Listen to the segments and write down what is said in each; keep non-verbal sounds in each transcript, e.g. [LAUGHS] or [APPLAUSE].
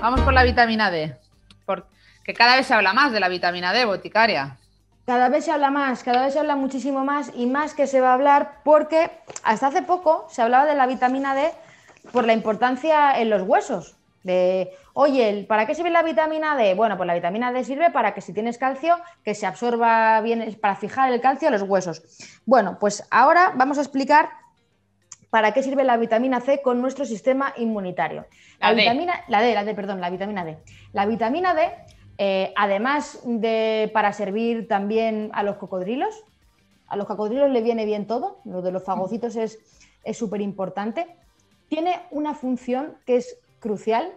Vamos por la vitamina D, porque cada vez se habla más de la vitamina D, boticaria. Cada vez se habla más, cada vez se habla muchísimo más y más que se va a hablar porque hasta hace poco se hablaba de la vitamina D por la importancia en los huesos. De, oye, ¿para qué sirve la vitamina D? Bueno, pues la vitamina D sirve para que si tienes calcio, que se absorba bien, para fijar el calcio a los huesos. Bueno, pues ahora vamos a explicar para qué sirve la vitamina C con nuestro sistema inmunitario. La, vitamina, D. la D, la perdón, la vitamina D. La vitamina D, eh, además de para servir también a los cocodrilos, a los cocodrilos le viene bien todo, lo de los fagocitos es súper importante, tiene una función que es crucial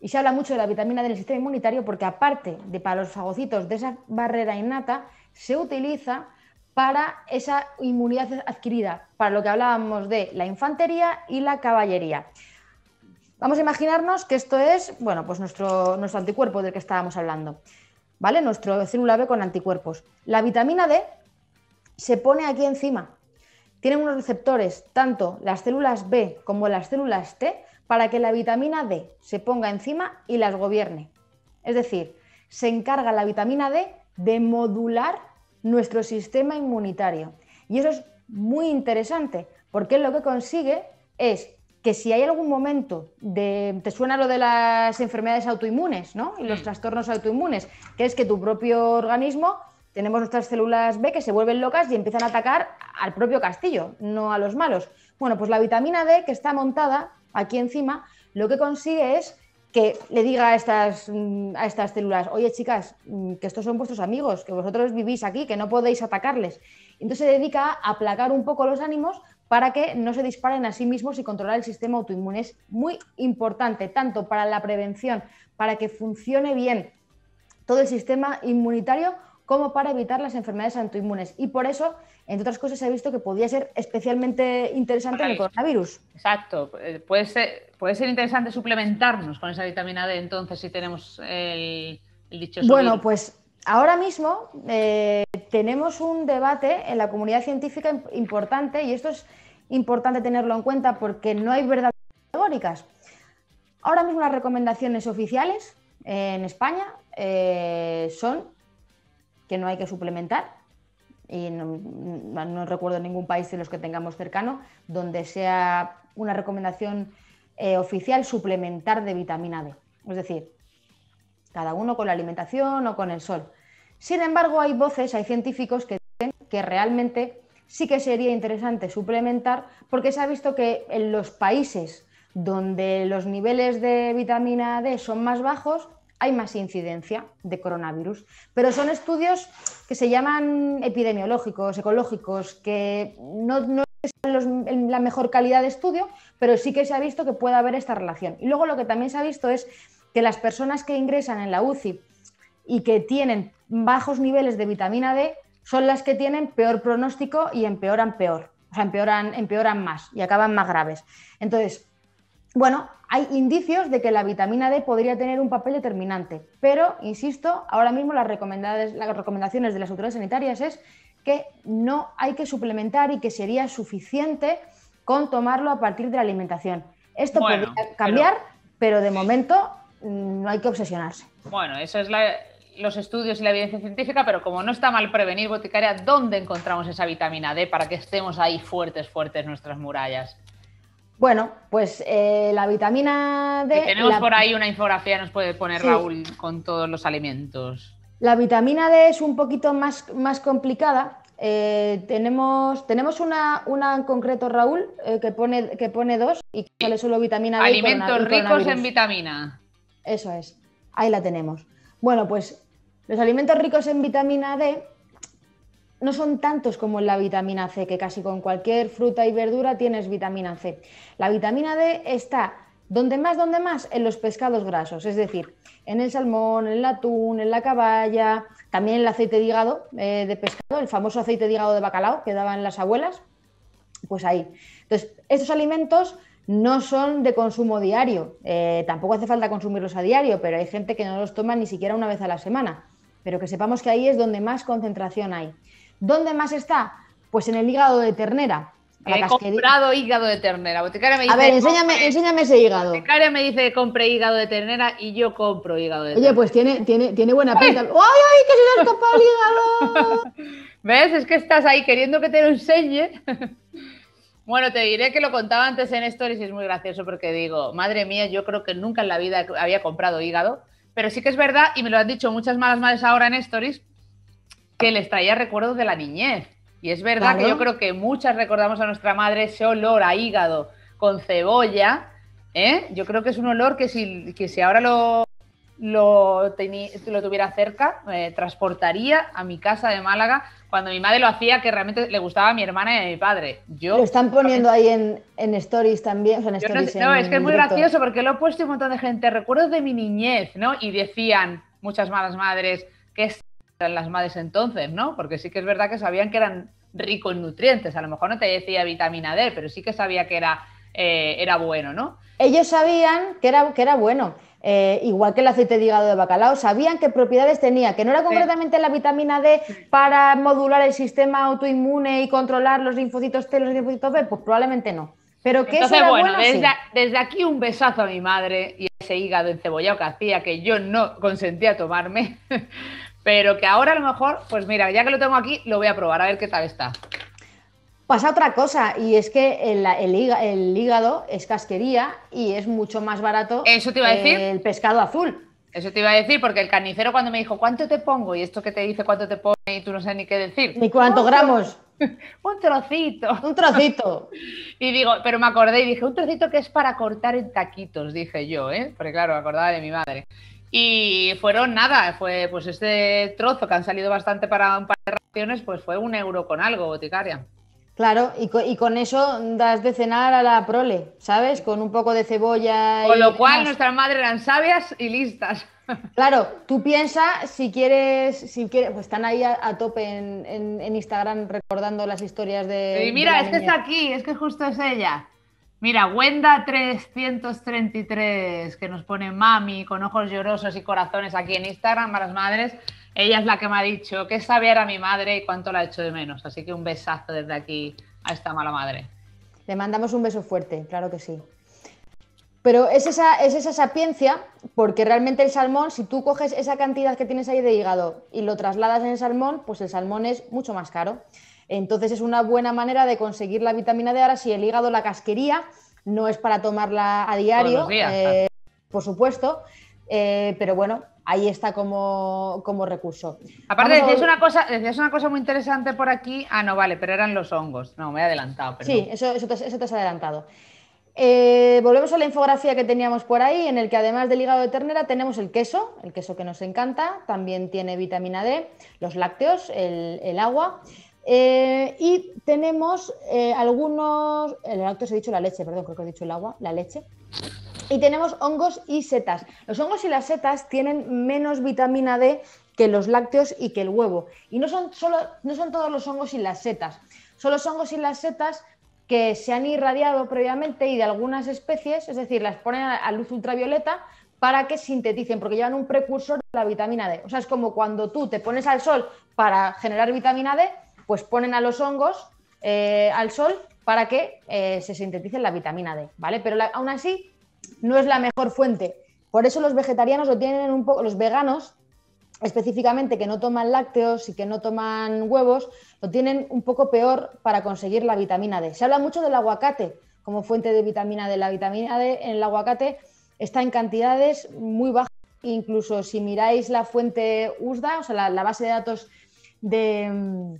y se habla mucho de la vitamina D en el sistema inmunitario porque aparte de para los fagocitos de esa barrera innata, se utiliza para esa inmunidad adquirida, para lo que hablábamos de la infantería y la caballería. Vamos a imaginarnos que esto es, bueno, pues nuestro, nuestro anticuerpo del que estábamos hablando, ¿vale? Nuestro célula B con anticuerpos. La vitamina D se pone aquí encima. Tienen unos receptores, tanto las células B como las células T, para que la vitamina D se ponga encima y las gobierne. Es decir, se encarga la vitamina D de modular nuestro sistema inmunitario. Y eso es muy interesante, porque lo que consigue es que si hay algún momento de, te suena lo de las enfermedades autoinmunes, ¿no? Y los mm. trastornos autoinmunes, que es que tu propio organismo, tenemos nuestras células B que se vuelven locas y empiezan a atacar al propio castillo, no a los malos. Bueno, pues la vitamina D que está montada aquí encima, lo que consigue es que le diga a estas, mm, a estas células, oye chicas, mm, que estos son vuestros amigos, que vosotros vivís aquí, que no podéis atacarles. Entonces se dedica a aplacar un poco los ánimos para que no se disparen a sí mismos y controlar el sistema autoinmune. Es muy importante, tanto para la prevención, para que funcione bien todo el sistema inmunitario, como para evitar las enfermedades autoinmunes. Y por eso, entre otras cosas, se ha visto que podía ser especialmente interesante el coronavirus. Exacto. Eh, puede ser, puede ser interesante suplementarnos con esa vitamina D, entonces, si tenemos el, dicho Bueno, pues ahora mismo eh, tenemos un debate en la comunidad científica importante, y esto es importante tenerlo en cuenta porque no hay verdades categóricas. Ahora mismo las recomendaciones oficiales eh, en España son que no hay que suplementar. Y no, recuerdo ningún país de los que tengamos cercano donde sea una recomendación eh, oficial suplementar de vitamina D. Es decir, cada uno con la alimentación o con el sol. Sin embargo, hay voces, hay científicos que dicen que realmente sí que sería interesante suplementar porque se ha visto que en los países donde los niveles de vitamina D son más bajos, hay más incidencia de coronavirus, pero son estudios que se llaman epidemiológicos, ecológicos, que no, no son la mejor calidad de estudio, pero sí que se ha visto que puede haber esta relación. Y luego lo que también se ha visto es que las personas que ingresan en la UCI y que tienen bajos niveles de vitamina D son las que tienen peor pronóstico y empeoran peor, o sea, empeoran, empeoran más y acaban más graves. Entonces, bueno, hay indicios de que la vitamina D podría tener un papel determinante, pero, insisto, ahora mismo las recomendaciones, de las autoridades sanitarias es que no hay que suplementar y que sería suficiente con tomarlo a partir de la alimentación. Esto puede podría cambiar, pero, de momento mm, no hay que obsesionarse. Bueno, eso es los estudios y la evidencia científica, pero como no está mal prevenir, boticaria, ¿dónde encontramos esa vitamina D para que estemos ahí fuertes, fuertes nuestras murallas? Bueno, pues eh, la vitamina D. tenemos por ahí una infografía, nos puede poner Raúl con todos los alimentos. La vitamina D es un poquito más, más complicada. Eh, tenemos tenemos una, una, en concreto, Raúl, eh, que, pone, que pone dos y que sale solo vitamina D. Alimentos ricos en vitamina. Eso es, ahí la tenemos. Bueno, pues los alimentos ricos en vitamina D no son tantos como en la vitamina C, que casi con cualquier fruta y verdura tienes vitamina C. La vitamina D está donde más, donde más, en los pescados grasos, es decir, en el salmón, en el atún, en la caballa, también el aceite de hígado eh, de pescado, el famoso aceite de hígado de bacalao que daban las abuelas, pues ahí. Entonces, estos alimentos no son de consumo diario, eh, tampoco hace falta consumirlos a diario, pero hay gente que no los toma ni siquiera una vez a la semana, pero que sepamos que ahí es donde más concentración hay. ¿Dónde más está? Pues en el hígado de ternera. he comprado hígado de ternera. me dice, a ver, enséñame, enséñame ese hígado. Boticaria me dice que compre hígado de ternera y yo compro hígado de ternera. Oye, pues tiene, tiene, tiene buena pinta. ¡Ay, ay, que se le ha escapado el hígado! [LAUGHS] ¿Ves? Es que estás ahí queriendo que te lo enseñe. [LAUGHS] Bueno, te diré que lo contaba antes en Stories y es muy gracioso porque digo, madre mía, yo creo que nunca en la vida había comprado hígado, pero sí que es verdad y me lo han dicho muchas malas madres ahora en Stories que les traía recuerdos de la niñez. Y es verdad que yo creo que muchas recordamos a nuestra madre ese olor a hígado con cebolla. ¿eh? Yo creo que es un olor que si, si ahora lo, lo, tuviera cerca, eh, transportaría a mi casa de Málaga cuando mi madre lo hacía, que realmente le gustaba a mi hermana y a mi padre. lo están poniendo ahí en, stories también. no, es que es muy gracioso porque lo he puesto un montón de gente. Recuerdos de mi niñez, ¿no? Y decían muchas malas madres que es eran las madres entonces, ¿no? Porque sí que es verdad que sabían que eran ricos en nutrientes, a lo mejor no te decía vitamina D, pero sí que sabía que era, eh, era bueno, ¿no? Ellos sabían que era, que era bueno. Eh, igual que el aceite de hígado de bacalao, sabían qué propiedades tenía, que no era concretamente la vitamina D para modular el sistema autoinmune y controlar los linfocitos T, y los linfocitos B, pues probablemente no. Pero que eso era bueno, desde, desde, aquí un besazo a mi madre y ese hígado encebollado que hacía que yo no consentía tomarme, pero que ahora a lo mejor, pues mira, ya que lo tengo aquí, lo voy a probar a ver qué tal está. Pasa otra cosa, y es que el, hígado es casquería y es mucho más barato ¿Eso te iba a decir? el pescado azul. Eso te iba a decir, porque el carnicero cuando me dijo, ¿cuánto te pongo? Y esto que te dice cuánto te pone y tú no sabes ni qué decir. ¿Ni cuántos gramos? [LAUGHS] un trocito. Un trocito. [LAUGHS] y digo, pero me acordé y dije, un trocito que es para cortar en taquitos, dije yo, ¿eh? Porque claro, me acordaba de mi madre. Y fueron nada, fue pues este trozo que han salido bastante para un par de raciones, pues fue un euro con algo, boticaria. Claro, y con, eso das de cenar a la prole, ¿sabes? Con un poco de cebolla. Con lo cual nuestra nuestras madres eran sabias y listas. [LAUGHS] Claro, tú piensas si quieres, si quieres, pues están ahí a, tope en, en, Instagram recordando las historias de. Y mira, este es que está aquí, es que justo es ella. Mira, Wenda333, que nos pone mami con ojos llorosos y corazones aquí en Instagram malas madres. Ella es la que me ha dicho que sabía era mi madre y cuánto la hecho de menos. Así que un besazo desde aquí a esta mala madre. Le mandamos un beso fuerte, claro que sí. Pero es esa, es esa sapiencia, porque realmente el salmón, si tú coges esa cantidad que tienes ahí de hígado y lo trasladas en el salmón, pues el salmón es mucho más caro. Entonces es una buena manera de conseguir la vitamina D. Ahora, si el hígado la casquería, no es para tomarla a diario, eh, por supuesto, eh, pero bueno, ahí está como, recurso. Aparte, es una cosa, una cosa muy interesante por aquí. Ah, no, vale, pero eran los hongos. No, me he adelantado. Sí, eso, eso, te, has adelantado. Eh, volvemos a la infografía que teníamos por ahí, en el que además del hígado de ternera tenemos el queso, el queso que nos encanta, también tiene vitamina D, los lácteos, el agua. Eh, y tenemos eh, algunos, el lácteo he dicho la leche, perdón, creo que he dicho el agua, la leche. Y tenemos hongos y setas. Los hongos y las setas tienen menos vitamina D que los lácteos y que el huevo. Y no son, solo, no son todos los hongos y las setas, son los hongos y las setas que se han irradiado previamente y de algunas especies, es decir, las ponen a luz ultravioleta para que sinteticen, porque llevan un precursor de la vitamina D. O sea, es como cuando tú te pones al sol para generar vitamina D, pues ponen a los hongos eh, al sol para que eh, se sintetice la vitamina D, ¿vale? Pero aún así no es la mejor fuente. Por eso los vegetarianos lo tienen un poco, los veganos específicamente que no toman lácteos y que no toman huevos, lo tienen un poco peor para conseguir la vitamina D. Se habla mucho del aguacate como fuente de vitamina D. La vitamina D en el aguacate está en cantidades muy bajas. Incluso si miráis la fuente USDA, o sea, la base de datos de mm,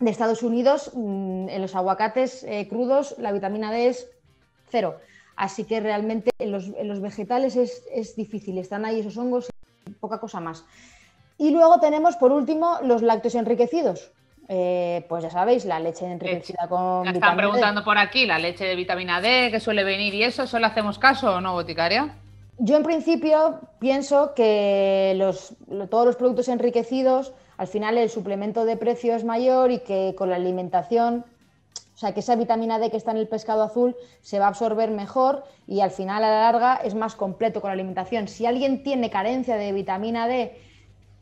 de Estados Unidos, mm, en los aguacates eh, crudos, la vitamina D es cero. Así que realmente en los, vegetales es, difícil, están ahí esos hongos y poca cosa más. Y luego tenemos, por último, los lácteos enriquecidos. Eh, pues ya sabéis, la leche enriquecida con. Me están preguntando por aquí, la leche de vitamina D que suele venir y eso, ¿solo hacemos caso o no, boticaria? Yo en principio pienso que los, todos los productos enriquecidos al final el suplemento de precio es mayor y que con la alimentación, o sea, que esa vitamina D que está en el pescado azul se va a absorber mejor y al final a la larga es más completo con la alimentación. Si alguien tiene carencia de vitamina D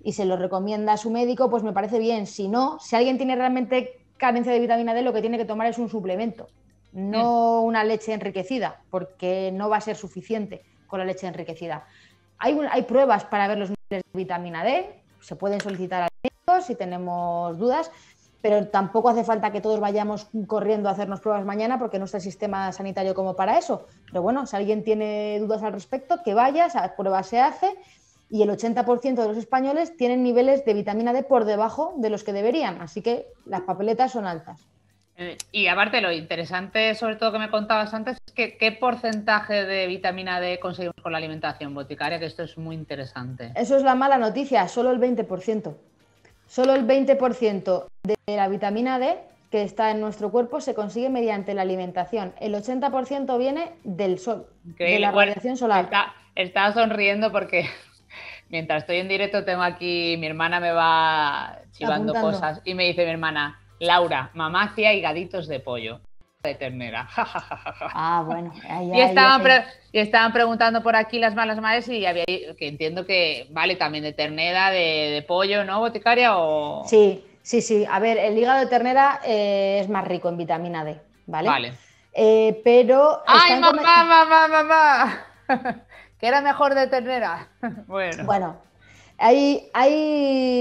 y se lo recomienda a su médico, pues me parece bien. Si no, si alguien tiene realmente carencia de vitamina D, lo que tiene que tomar es un suplemento, no mm. una leche enriquecida, porque no va a ser suficiente con la leche enriquecida. Hay, hay pruebas para ver los niveles de vitamina D, se pueden solicitar alimentos si tenemos dudas, pero tampoco hace falta que todos vayamos corriendo a hacernos pruebas mañana porque no está el sistema sanitario como para eso. Pero bueno, si alguien tiene dudas al respecto, que vaya, esa prueba se hace y el 80% de los españoles tienen niveles de vitamina D por debajo de los que deberían, así que las papeletas son altas. Eh, y aparte, lo interesante, sobre todo que me contabas antes, es que qué porcentaje de vitamina D conseguimos con la alimentación boticaria, que esto es muy interesante. Eso es la mala noticia, solo el 20%. Solo el 20% de la vitamina D que está en nuestro cuerpo se consigue mediante la alimentación. El 80% viene del sol, de la radiación solar. Está, estaba sonriendo porque [LAUGHS] mientras estoy en directo tengo aquí, mi hermana me va chivando cosas y me dice mi hermana, Laura, mamacia y gaditos de pollo. De ternera. [LAUGHS] ah, bueno. y, estaban estaban preguntando por aquí las malas madres y había que entiendo que vale también de ternera, de, pollo, ¿no, boticaria? O... Sí, sí, sí. A ver, el hígado de ternera eh, es más rico en vitamina D, ¿vale? Vale. Eh, pero. ¡Ay, mamá, mamá, mamá! [LAUGHS] ¿Qué era mejor de ternera. [LAUGHS] bueno. Bueno, hay,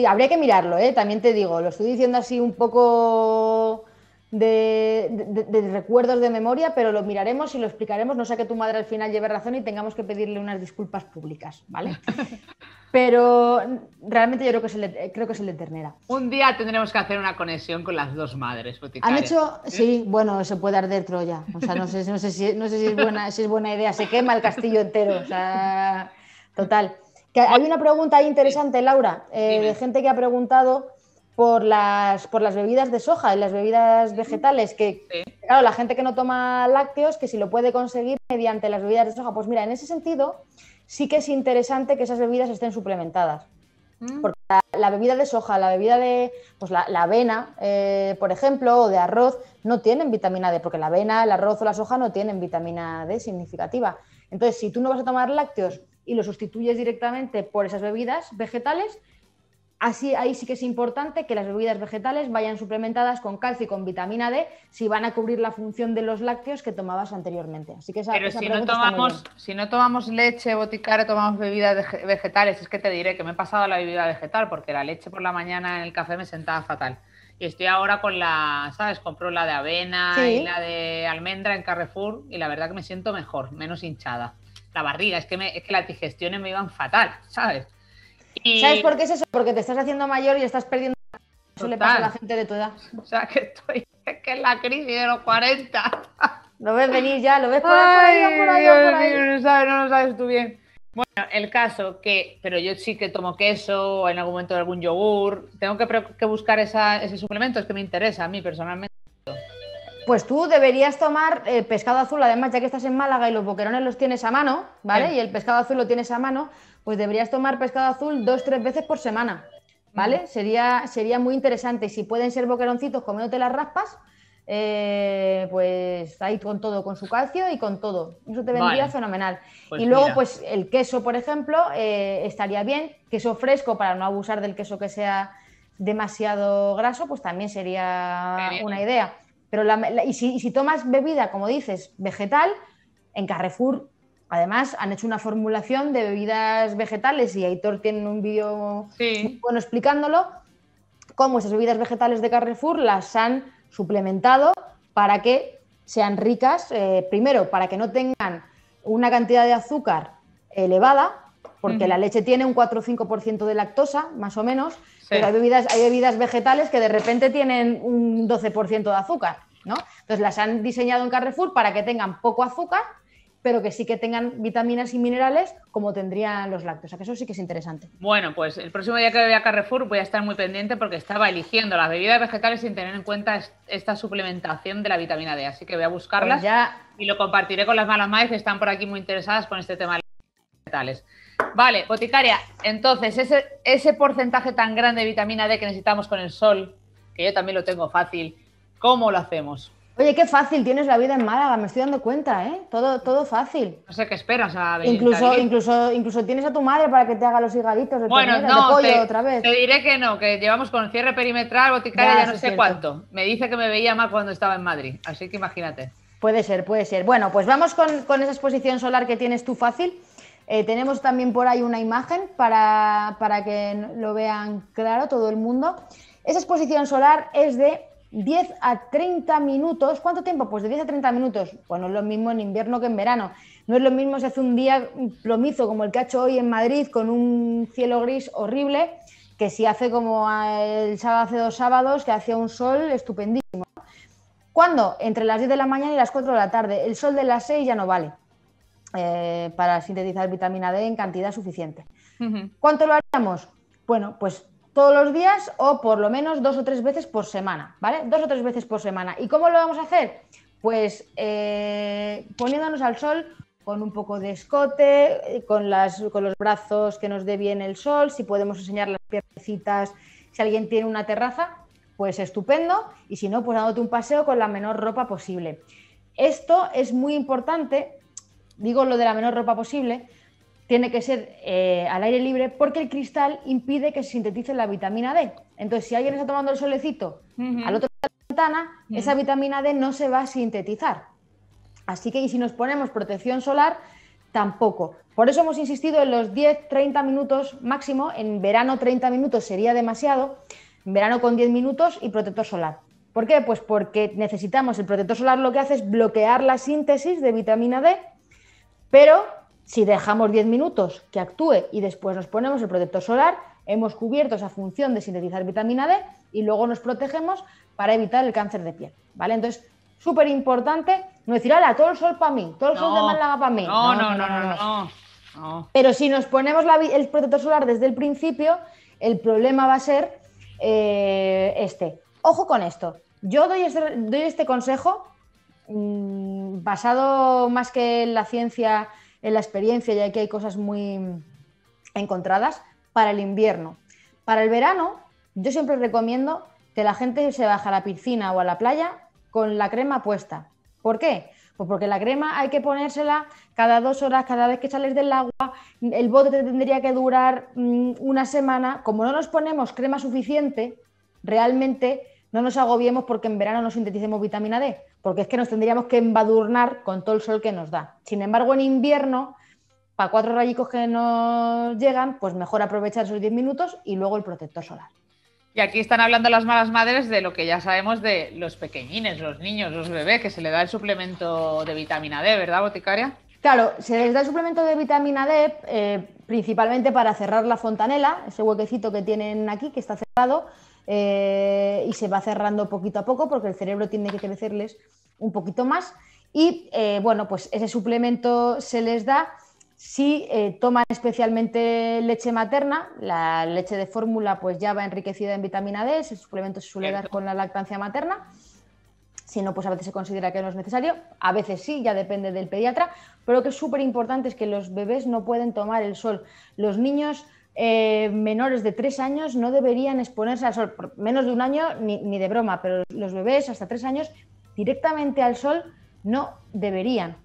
habría que mirarlo, ¿eh? también te digo, lo estoy diciendo así un poco de, recuerdos de memoria, pero lo miraremos y lo explicaremos, no sé que tu madre al final lleve razón y tengamos que pedirle unas disculpas públicas, ¿vale? [LAUGHS] Pero realmente yo creo que se le creo que es le ternera. Un día tendremos que hacer una conexión con las dos madres. Han hecho, sí, bueno, se puede arder Troya. O sea, no sé, si, no sé si, es buena, si es buena idea, se quema el castillo entero. O sea, total hay una pregunta interesante, Laura, eh, de gente que ha preguntado por las, por las bebidas de soja y las bebidas vegetales, que claro, la gente que no toma lácteos, que si lo puede conseguir mediante las bebidas de soja, pues mira, en ese sentido sí que es interesante que esas bebidas estén suplementadas. Mm. Porque la, bebida de soja, la bebida de pues la, avena, eh, por ejemplo, o de arroz, no tienen vitamina D, porque la avena, el arroz o la soja no tienen vitamina D significativa. Entonces, si tú no vas a tomar lácteos y lo sustituyes directamente por esas bebidas vegetales, Así, ahí sí que es importante que las bebidas vegetales vayan suplementadas con calcio y con vitamina D si van a cubrir la función de los lácteos que tomabas anteriormente. Así que Pero si, no tomamos, si no tomamos leche, boticario, tomamos bebidas vegetales, es que te diré que me he pasado a la bebida vegetal porque la leche por la mañana en el café me sentaba fatal. Y estoy ahora con la, ¿sabes? Compro la de avena y la de almendra en Carrefour y la verdad que me siento mejor, menos hinchada la barriga, es que, es que las digestiones me iban fatal, ¿sabes? ¿Sabes por qué es eso? Porque te estás haciendo mayor y estás perdiendo. le pasa a la gente de tu edad. O sea, que estoy. que la crisis de los 40. Lo ves venir ya, lo ves por, ahí, por ahí, no, no lo sabes tú bien. Bueno, el caso que, pero yo sí que tomo queso, o en algún momento algún yogur, tengo que, buscar ese suplemento, es que me interesa a mí personalmente. Pues tú deberías tomar eh, pescado azul, además ya que estás en Málaga y los boquerones los tienes a mano, ¿vale? Y el pescado azul lo tienes a mano, pues deberías tomar pescado azul dos, tres veces por semana, ¿vale? Mm. Sería, sería muy interesante. Si pueden ser boqueroncitos comiéndote las raspas, eh, pues ahí con todo, con su calcio y con todo. Eso te vendría fenomenal. Pues y luego, pues el queso, por ejemplo, eh, estaría bien. Queso fresco para no abusar del queso que sea demasiado graso, pues también sería una idea. Pero y, si, tomas bebida, como dices, vegetal, en Carrefour Además, han hecho una formulación de bebidas vegetales y Aitor tiene un vídeo bueno explicándolo, cómo esas bebidas vegetales de Carrefour las han suplementado para que sean ricas, eh, primero, para que no tengan una cantidad de azúcar elevada, porque la leche tiene un 4 o 5% de lactosa, más o menos, pero bebidas, hay bebidas vegetales que de repente tienen un 12% de azúcar. Entonces las han diseñado en Carrefour para que tengan poco azúcar, pero que sí que tengan vitaminas y minerales como tendrían los lácteos. O sea, que eso sí que es interesante. Bueno, pues el próximo día que voy a Carrefour voy a estar muy pendiente porque estaba eligiendo las bebidas vegetales sin tener en cuenta esta suplementación de la vitamina D. Así que voy a buscarlas pues y lo compartiré con las malas madres que están por aquí muy interesadas con este tema de vegetales. Vale, boticaria, entonces ese porcentaje tan grande de vitamina D que necesitamos con el sol, que yo también lo tengo fácil, ¿Cómo lo hacemos? Oye, qué fácil tienes la vida en Málaga, me estoy dando cuenta, ¿eh? Todo, todo fácil. No sé qué esperas a ver, incluso, incluso, incluso tienes a tu madre para que te haga los higaditos de bueno, no, pollo otra vez. Te diré que no, que llevamos con cierre perimetral, boticaria, ya, no sé cuánto. Me dice que me veía mal cuando estaba en Madrid, así que imagínate. Puede ser, puede ser. Bueno, pues vamos con, esa exposición solar que tienes tú fácil. Eh, tenemos también por ahí una imagen para, para que lo vean claro todo el mundo. Esa exposición solar es de 10 a 30 minutos. ¿Cuánto tiempo? Pues de 10 a 30 minutos. Bueno, pues es lo mismo en invierno que en verano. No es lo mismo si hace un día plomizo como el que ha hecho hoy en Madrid con un cielo gris horrible que si hace como eh, el sábado hace dos sábados que hacía un sol estupendísimo. ¿Cuándo? Entre las 10 de la mañana y las 4 de la tarde. El sol de las 6 ya no vale eh, para sintetizar vitamina D en cantidad suficiente. ¿Cuánto lo haríamos? Bueno, pues todos los días o por lo menos dos o tres veces por semana, ¿vale? Dos o tres veces por semana. ¿Y cómo lo vamos a hacer? Pues eh, poniéndonos al sol con un poco de escote, eh, con, las, con los brazos que nos dé bien el sol, si podemos enseñar las piernecitas, si alguien tiene una terraza, pues estupendo, y si no, pues dándote un paseo con la menor ropa posible. Esto es muy importante, digo lo de la menor ropa posible, tiene que ser eh, al aire libre porque el cristal impide que se sintetice la vitamina D. Entonces, si alguien está tomando el solecito al otro lado de la ventana, esa vitamina D no se va a sintetizar. Así que, y si nos ponemos protección solar, tampoco. Por eso hemos insistido en los 10-30 minutos máximo. En verano 30 minutos sería demasiado. En verano con 10 minutos y protector solar. ¿Por qué? Pues porque necesitamos, el protector solar lo que hace es bloquear la síntesis de vitamina D, pero si dejamos 10 minutos que actúe y después nos ponemos el protector solar, hemos cubierto esa función de sintetizar vitamina D y luego nos protegemos para evitar el cáncer de piel. ¿vale? Entonces, súper importante no decir, ala, todo el sol para mí, todo el sol de Málaga para mí. No no, no, no, Pero si nos ponemos el protector solar desde el principio, el problema va a ser eh, este. Ojo con esto. Yo doy este, este consejo mm, basado más que en la ciencia en la experiencia, ya que hay cosas muy encontradas, para el invierno. Para el verano, yo siempre recomiendo que la gente se baje a la piscina o a la playa con la crema puesta. ¿Por qué? Pues porque la crema hay que ponérsela cada dos horas, cada vez que sales del agua. El bote te tendría que durar mm, una semana. Como no nos ponemos crema suficiente, realmente no nos agobiemos porque en verano no sinteticemos vitamina D, porque es que nos tendríamos que embadurnar con todo el sol que nos da. Sin embargo, en invierno, para cuatro rayicos que nos llegan, pues mejor aprovechar esos 10 minutos y luego el protector solar. Y aquí están hablando las malas madres de lo que ya sabemos de los pequeñines, los niños, los bebés, que se le da el suplemento de vitamina D, ¿verdad, boticaria? Claro, se les da el suplemento de vitamina D eh, principalmente para cerrar la fontanela, ese huequecito que tienen aquí, que está cerrado, eh, y se va cerrando poquito a poco porque el cerebro tiene que crecerles un poquito más. Y eh, bueno, pues ese suplemento se les da si eh, toman especialmente leche materna. La leche de fórmula pues ya va enriquecida en vitamina D, ese suplemento se suele dar con la lactancia materna. Si no, pues a veces se considera que no es necesario, a veces sí, ya depende del pediatra, pero lo que es súper importante es que los bebés no pueden tomar el sol. Los niños eh, menores de tres años no deberían exponerse al sol, por menos de un año ni, de broma, pero los bebés hasta tres años directamente al sol no deberían.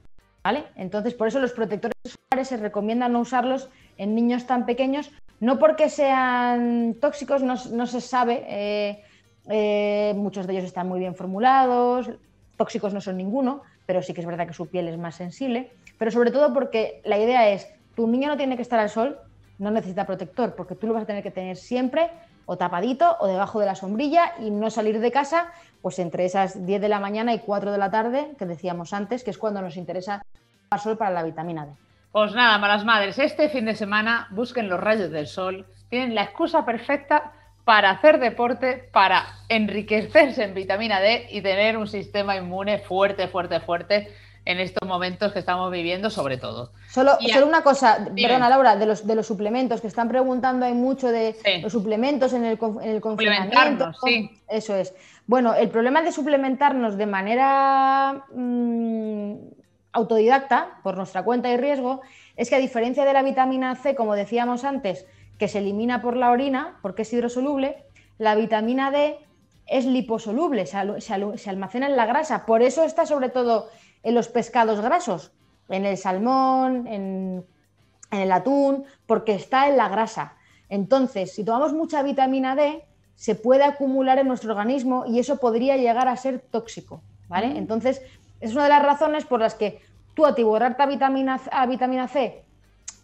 ¿vale? Entonces, por eso los protectores solares se recomienda no usarlos en niños tan pequeños, no porque sean tóxicos, no, se sabe, eh, eh, muchos de ellos están muy bien formulados, tóxicos no son ninguno, pero sí que es verdad que su piel es más sensible, pero sobre todo porque la idea es, tu niño no tiene que estar al sol no necesita protector, porque tú lo vas a tener que tener siempre o tapadito o debajo de la sombrilla y no salir de casa, pues entre esas 10 de la mañana y 4 de la tarde, que decíamos antes, que es cuando nos interesa el sol para la vitamina D. Pues nada, malas madres, este fin de semana busquen los rayos del sol, tienen la excusa perfecta para hacer deporte, para enriquecerse en vitamina D y tener un sistema inmune fuerte, fuerte, fuerte en estos momentos que estamos viviendo, sobre todo. Solo, una cosa, perdona Laura, de los, de los suplementos, que están preguntando, hay mucho de los suplementos en el, en el confinamiento. Sí. Eso es. Bueno, el problema de suplementarnos de manera mm, autodidacta, por nuestra cuenta y riesgo, es que a diferencia de la vitamina C, como decíamos antes, que se elimina por la orina, porque es hidrosoluble, la vitamina D es liposoluble, se, almacena en la grasa. Por eso está sobre todo en los pescados grasos, en el salmón, en, el atún, porque está en la grasa. Entonces, si tomamos mucha vitamina D, se puede acumular en nuestro organismo y eso podría llegar a ser tóxico, ¿vale? Mm. Entonces, es una de las razones por las que tú atiborrarte a vitamina, a vitamina C,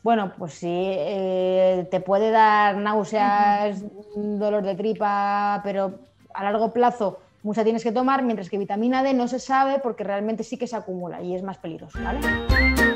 bueno, pues sí, eh, te puede dar náuseas, dolor de tripa, pero a largo plazo mucha tienes que tomar, mientras que vitamina D no se sabe porque realmente sí que se acumula y es más peligroso. ¿vale?